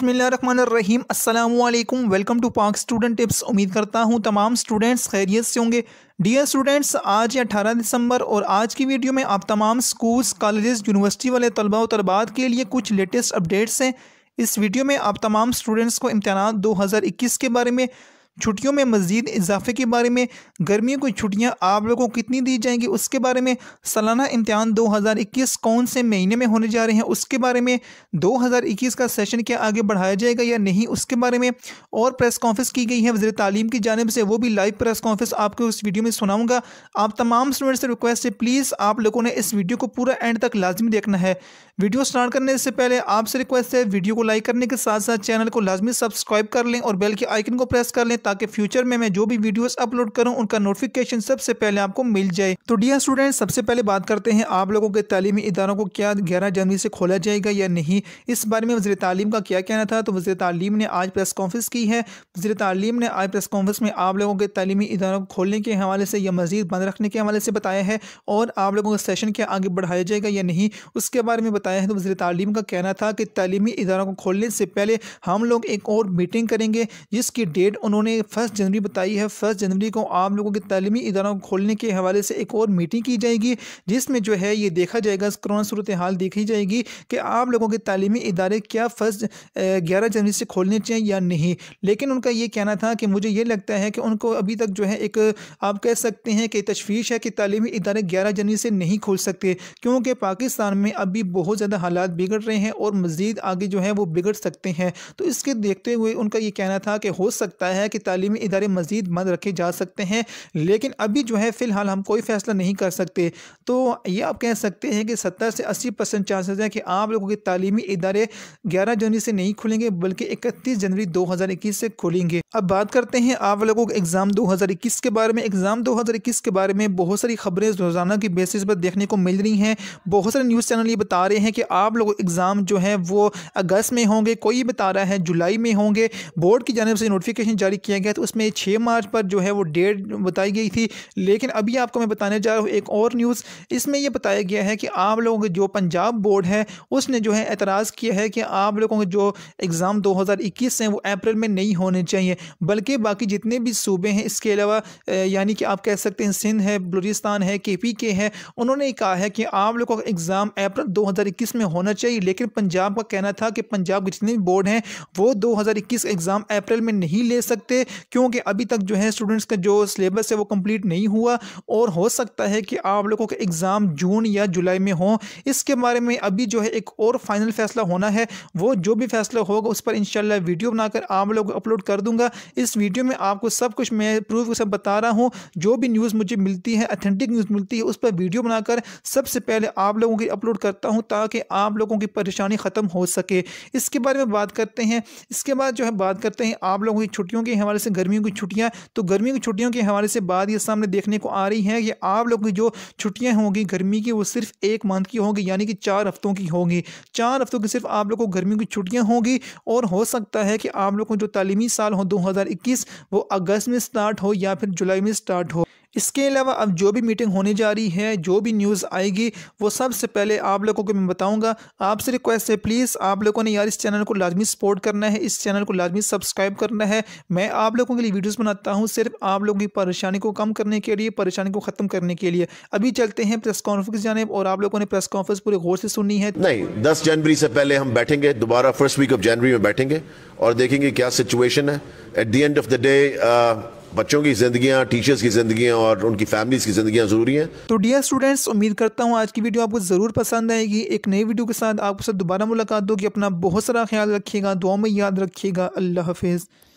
بسم اللہ الرحمن الرحیم السلام علیکم welcome to Pak student tips امید کرتا ہوں تمام اسٹوڈنٹس خیریت سے ہوں گے ڈیئر اسٹوڈنٹس آج اٹھارہ دسمبر اور آج کی ویڈیو میں آپ تمام سکولز کالجز یونیورسٹی والے طلبہ و طلبات کے لیے کچھ لیٹسٹ اپڈیٹس ہیں اس ویڈیو میں آپ تمام اسٹوڈنٹس کو امتحانات دو ہزار اکیس کے بارے میں چھٹیوں میں مزید اضافے کے بارے میں گرمیوں کی چھٹیاں آپ لوگوں کو کتنی دی جائیں گی اس کے بارے میں سالانہ امتحان دو ہزار اکیس کون سے مہینے میں ہونے جا رہے ہیں اس کے بارے میں دو ہزار اکیس کا سیشن کیا آگے بڑھایا جائے گا یا نہیں اس کے بارے میں اور پریس کانفرنس کی گئی ہے وزیر تعلیم کی جانب سے وہ بھی لائیو پریس کانفرنس آپ کو اس ویڈیو میں سناؤں گا آپ تمام اسٹوڈنٹ سے ریکویسٹ ہے پلیز آپ لوگوں نے اس ویڈیو کو پورا اینڈ تک لازمی دیکھنا ہے ویڈیو اسٹارٹ کرنے سے پہلے آپ سے ریکویسٹ ہے ویڈیو کو لائک کرنے کے ساتھ ساتھ چینل کو لازمی سبسکرائب کر لیں اور بیل کے آئکن کو پریس کر لیں تاکہ فیوچر میں میں جو بھی ویڈیوز اپلوڈ کروں ان کا نوٹفیکیشن سب سے پہلے آپ کو مل جائے تو کھولا جائے گا یا نہیں اس بارے میں آپ لوگوں کے تعلیمی اداروں کو کھولنے کے حوالے سے یا مزید بند رکھنے کے حوالے سے بتایا ہے اور آپ لوگوں کا سیشن کیا آگے بڑھایا جائے گا یا نہیں اس کے بارے میں تعلیم کا کہنا تھا کہ تعلیمی اداروں کو کھولنے سے پہلے ہم لوگ ایک اور میٹنگ کریں گے جس کی ڈیٹ انہوں نے نے فرسٹ جنوری بتائی ہے فرسٹ جنوری کو عام لوگوں کے تعلیمی اداروں کو کھولنے کے حوالے سے ایک اور میٹنگ کی جائے گی جس میں جو ہے یہ دیکھا جائے جائے گا کرونا صورتحال دیکھی گی کہ عام لوگوں کے تعلیمی ادارے کیا گیارہ جنوری سے کھولنے یا نہیں لیکن ان کا یہ کہنا تھا کہ مجھے یہ لگتا ہے کہ ان کو ابھی تک جو ہے ایک آپ کہہ سکتے ہیں کہ تشویش ہے کہ تعلیمی ادارے گیارہ جنوری سے نہیں کھول سکتے کیونکہ پاکستان میں ابھی بہت زیادہ حالات بگڑ رہے ہیں اور مزید آگے جو ہے وہ بگڑ سکتے ہیں تو اس کے دیکھتے ہوئے ان کا یہ کہنا تھا کہ ہو سکتا ہے تعلیمی ادارے مزید مند رکھے جا سکتے ہیں لیکن ابھی جو ہے فی الحال ہم کوئی فیصلہ نہیں کر سکتے تو یہ آپ کہہ سکتے ہیں کہ ستر سے اسی ہیں کہ آپ لوگوں کے تعلیمی ادارے گیارہ جنوری سے نہیں کھلیں گے بلکہ اکتیس جنوری دو ہزار اکیس سے کھولیں گے اب بات کرتے ہیں آپ لوگوں کے ایگزام دو ہزار اکیس کے بارے میں ایگزام دو ہزار اکیس کے بارے میں بہت ساری خبریں روزانہ کی بیسس پر دیکھنے کو مل رہی ہیں بہت سارے نیوز چینل یہ بتا رہے ہیں کہ آپ لوگ ایگزام جو ہیں وہ اگست میں ہوں گے کوئی بتا رہا ہے جولائی میں ہوں گے بورڈ کی جانب سے نوٹیفیکیشن جاری کیا گیا تو اس میں چھ مارچ پر جو ہے وہ ڈیٹ بتائی گئی تھی لیکن ابھی آپ کو میں بتانے جا رہا ہوں ایک اور نیوز اس میں یہ بتایا گیا ہے کہ آپ لوگوں جو پنجاب بورڈ ہے اس نے جو ہے اعتراض کیا ہے کہ آپ لوگوں کے جو اگزام دو ہزار اکیس ہیں وہ اپریل میں نہیں ہونے چاہیے بلکہ باقی جتنے بھی صوبے ہیں اس کے علاوہ یعنی کہ آپ کہہ سکتے ہیں سندھ ہے بلوچستان ہے کے پی کے ہے انہوں نے کہا ہے کہ آپ لوگوں کا ایگزام اپریل دو ہزار اکیس میں ہونا چاہیے لیکن پنجاب کا کہنا تھا کہ پنجاب کے جتنے بھی بورڈ ہیں وہ دو ہزار اکیس ایگزام اپریل میں نہیں لے سکتے کیونکہ ابھی تک جو ہے اسٹوڈنٹس کا جو سلیبس ہے وہ کمپلیٹ نہیں ہوا اور ہو سکتا ہے کہ آپ لوگوں کا ایگزام جون یا جولائی میں ہوں اس کے بارے میں ابھی جو ہے ایک اور فائنل فیصلہ ہونا ہے وہ جو بھی فیصلہ ہوگا اس پر انشاءاللہ ویڈیو بنا کر آپ لوگ اپلوڈ کر دوں گا اس ویڈیو میں آپ کو سب کچھ میں پروف سب بتا رہا ہوں جو بھی نیوز مجھے ملتی ہے اتھینٹک نیوز ملتی ہے اس پر ویڈیو بنا کر سب سے پہلے آپ لوگوں کی اپلوڈ کرتا ہوں تاکہ آپ لوگوں کی پریشانی ختم ہو سکے اس کے بارے میں بات کرتے ہیں اس کے بعد جو ہے بات کرتے ہیں آپ لوگوں کی چھٹیوں کے گرمیوں کی چھٹیاں تو گرمیوں کی چھٹیوں کے حوالے سے بات یہ سامنے دیکھنے کو آ رہی ہے کہ آپ لوگوں کی جو چھٹیاں ہوں گی گرمی کی وہ صرف ایک منتھ کی ہوگی یعنی کہ چار ہفتوں کی ہوں گی چار ہفتوں کی صرف آپ لوگوں کو گرمیوں کی چھٹیاں ہوں گی اور ہو سکتا ہے کہ آپ لوگوں کو جو تعلیمی سال ہو دو ہزار اکیس وہ اگست میں سٹارٹ ہو یا پھر جولائی میں سٹارٹ ہو اس کے علاوہ اب جو بھی میٹنگ ہونے جا رہی ہے جو بھی نیوز آئے گی وہ سب سے پہلے آپ لوگوں کو میں بتاؤں گا آپ سے ریکویسٹ ہے پلیز آپ لوگوں نے یار اس چینل کو لازمی سپورٹ کرنا ہے اس چینل کو لازمی سبسکرائب کرنا ہے میں آپ لوگوں کے لیے ویڈیوز بناتا ہوں صرف آپ لوگوں کی پریشانی کو کم کرنے کے لیے پریشانی کو ختم کرنے کے لیے ابھی چلتے ہیں پریس کانفرنس جانے اور آپ لوگوں نے پریس کانفرنس پورے غور سے سننی ہے نہیں دس جنوری سے پہلے ہم بیٹھیں گے دوبارہ فرسٹ ویک آف جنوری میں بیٹھیں گے اور دیکھیں گے کیا سچویشن ہے at the end of the day بچوں کی زندگیاں ٹیچرز کی زندگیاں اور ان کی فیملیز کی زندگیاں ضروری ہیں تو ڈیئر اسٹوڈینٹس امید کرتا ہوں آج کی ویڈیو آپ کو ضرور پسند آئے گی ایک نئی ویڈیو کے ساتھ آپ ساتھ دوبارہ ملاقات ہوگی اپنا بہت سارا خیال رکھے گا دعا میں یاد رکھے گا اللہ حافظ